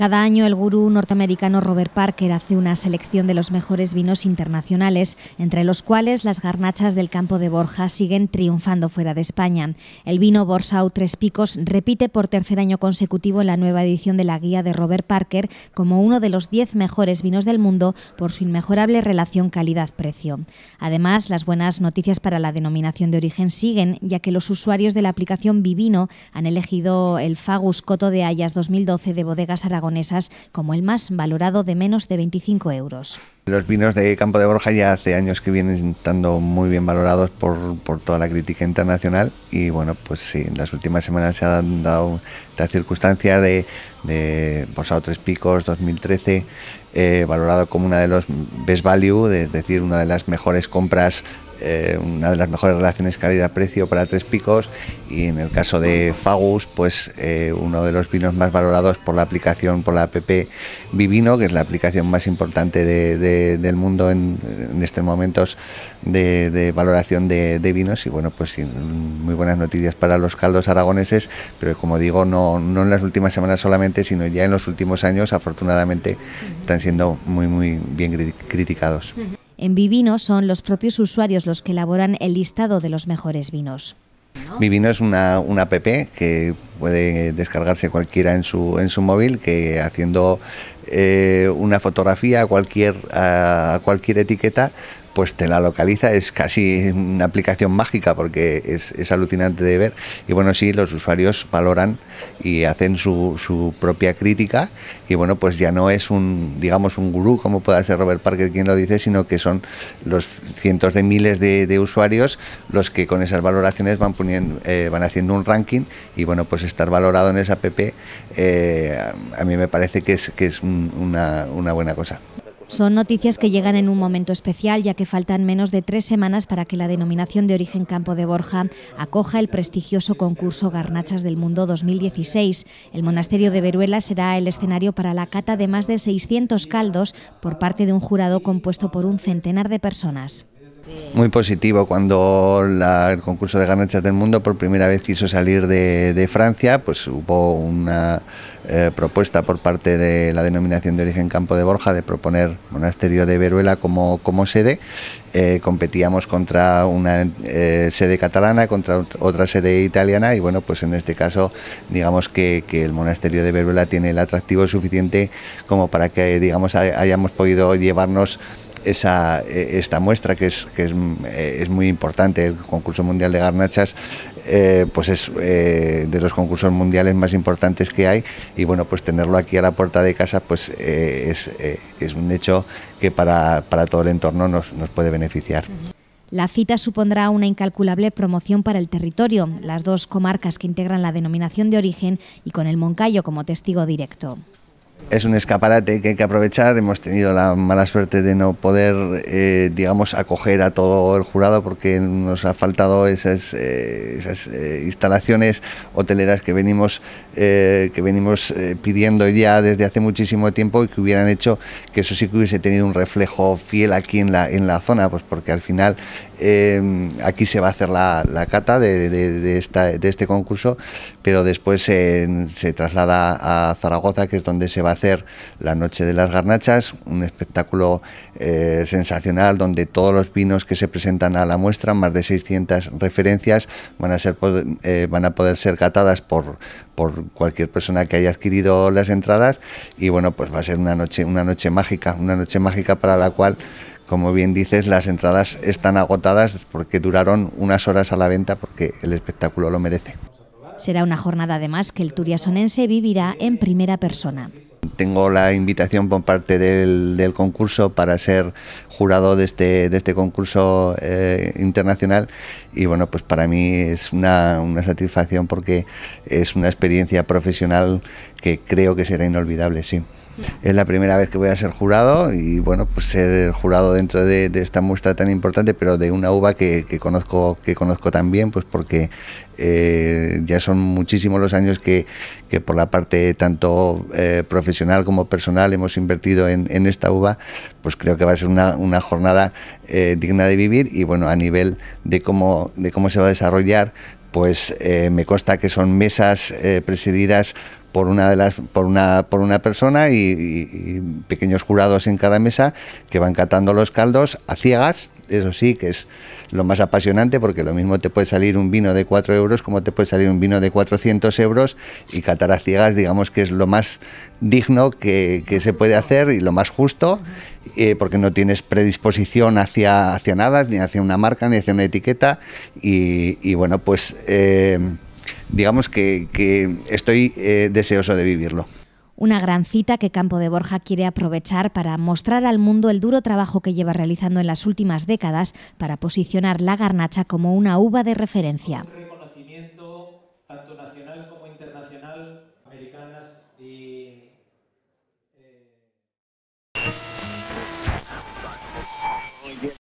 Cada año el gurú norteamericano Robert Parker hace una selección de los mejores vinos internacionales, entre los cuales las garnachas del campo de Borja siguen triunfando fuera de España. El vino Borsau Tres Picos repite por tercer año consecutivo la nueva edición de la guía de Robert Parker como uno de los 10 mejores vinos del mundo por su inmejorable relación calidad-precio. Además, las buenas noticias para la denominación de origen siguen, ya que los usuarios de la aplicación Vivino han elegido el Fagus Coto de Hayas 2012 de Bodegas Aragón como el más valorado de menos de 25 euros. Los vinos de Campo de Borja ya hace años que vienen estando muy bien valorados por, toda la crítica internacional y bueno, pues sí, en las últimas semanas se han dado la circunstancia de, de Tres Picos 2013, eh, valorado como una de los best value, es decir, una de las mejores compras eh, una de las mejores relaciones calidad-precio para Tres Picos y en el caso de Fagus, pues eh, uno de los vinos más valorados por la aplicación, por la app Vivino, que es la aplicación más importante de del mundo en, estos momentos de, valoración de, vinos y bueno, pues mm, muy buenas noticias para los caldos aragoneses, pero como digo, no, no en las últimas semanas solamente, sino ya en los últimos años, afortunadamente, están siendo muy, muy bien criticados. En Vivino son los propios usuarios los que elaboran el listado de los mejores vinos. Mi Vino es una, una app que puede descargarse cualquiera en su, móvil, que haciendo eh, una fotografía cualquier, a cualquier etiqueta pues te la localiza, es casi una aplicación mágica porque es, alucinante de ver. Y bueno, sí, los usuarios valoran y hacen su, su, propia crítica y bueno, pues ya no es un, digamos, un gurú como pueda ser Robert Parker quien lo dice, sino que son los cientos de miles de, usuarios los que con esas valoraciones van, poniendo, eh, van haciendo un ranking y bueno, pues estar valorado en esa app eh, a mí me parece que es, que es una, una buena cosa. Son noticias que llegan en un momento especial, ya que faltan menos de tres semanas para que la denominación de origen Campo de Borja acoja el prestigioso concurso Garnachas del Mundo 2016. El monasterio de Veruela será el escenario para la cata de más de 600 caldos por parte de un jurado compuesto por un centenar de personas muy positivo cuando el concurso de ganancias del mundo por primera vez quiso salir de, Francia, pues hubo una eh, propuesta por parte de la denominación de origen Campo de Borja de proponer Monasterio de Veruela como, como sede. Eh, competíamos contra una eh, sede catalana, contra otra sede italiana y bueno, pues en este caso digamos que, que el Monasterio de Veruela tiene el atractivo suficiente como para que digamos hayamos podido llevarnos e, esta muestra que, eh, es, muy importante, el concurso mundial de garnachas, eh, pues es eh, de los concursos mundiales más importantes que hay y bueno, pues tenerlo aquí a la puerta de casa pues es, un hecho que para, todo el entorno nos puede beneficiar. La cita supondrá una incalculable promoción para el territorio, las dos comarcas que integran la denominación de origen y con el Moncayo como testigo directo es un escaparate que hay que aprovechar. Hemos tenido la mala suerte de no poder, eh, digamos, acoger a todo el jurado porque nos ha faltado esas, eh, esas eh, instalaciones hoteleras que venimos, que venimos pidiendo ya desde hace muchísimo tiempo y que hubieran hecho que eso sí que hubiese tenido un reflejo fiel aquí en la, en la zona, pues porque al final aquí se va a hacer la, cata de, este concurso, pero después se, se traslada a Zaragoza, que es donde se va hacer la Noche de las Garnachas, un espectáculo eh, sensacional donde todos los vinos que se presentan a la muestra, más de 600 referencias, van a, ser, eh, van a poder ser gatadas por, por cualquier persona que haya adquirido las entradas y bueno, pues va a ser una noche, una noche mágica, una noche mágica para la cual como bien dices, las entradas están agotadas porque duraron unas horas a la venta porque el espectáculo lo merece. Será una jornada además que el turiasonense vivirá en primera persona tengo la invitación por parte del, concurso para ser jurado de este, este concurso eh, internacional y bueno, pues para mí es una, una satisfacción porque es una experiencia profesional que creo que será inolvidable, sí. Es la primera vez que voy a ser jurado y bueno, pues ser jurado dentro de, esta muestra tan importante, pero de una uva que, conozco que conozco también, pues porque eh, ya son muchísimos los años que, por la parte tanto eh, profesional como personal hemos invertido en, esta uva, pues creo que va a ser una, jornada eh, digna de vivir y bueno, a nivel de cómo, de cómo se va a desarrollar, pues me consta que son mesas presididas por una de las por una por una persona y, pequeños jurados en cada mesa que van catando los caldos a ciegas eso sí que es lo más apasionante porque lo mismo te puede salir un vino de 4 euros como te puede salir un vino de 400 euros y catar a ciegas digamos que es lo más digno que, se puede hacer y lo más justo eh, porque no tienes predisposición hacia hacia nada ni hacia una marca ni hacia una etiqueta y, bueno pues eh, digamos que, estoy eh, deseoso de vivirlo. Una gran cita que Campo de Borja quiere aprovechar para mostrar al mundo el duro trabajo que lleva realizando en las últimas décadas para posicionar la garnacha como una uva de referencia.